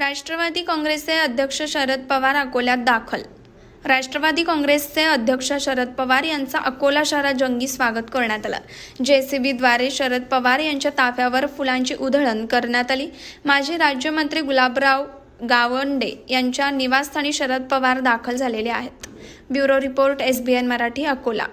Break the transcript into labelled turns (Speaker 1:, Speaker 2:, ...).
Speaker 1: राष्ट्रवादी काँग्रेसचे अध्यक्ष शरद पवार अकोल्यात दाखल राष्ट्रवादी काँग्रेसचे अध्यक्ष शरद पवार यांचा अकोला शहरात जंगी स्वागत करण्यात आलं जेसीबीद्वारे शरद पवार यांच्या ताफ्यावर फुलांची उधळण करण्यात आली माजी राज्यमंत्री गुलाबराव गावंडे यांच्या निवासस्थानी शरद पवार दाखल झालेले आहेत bureau report N Marathi Akola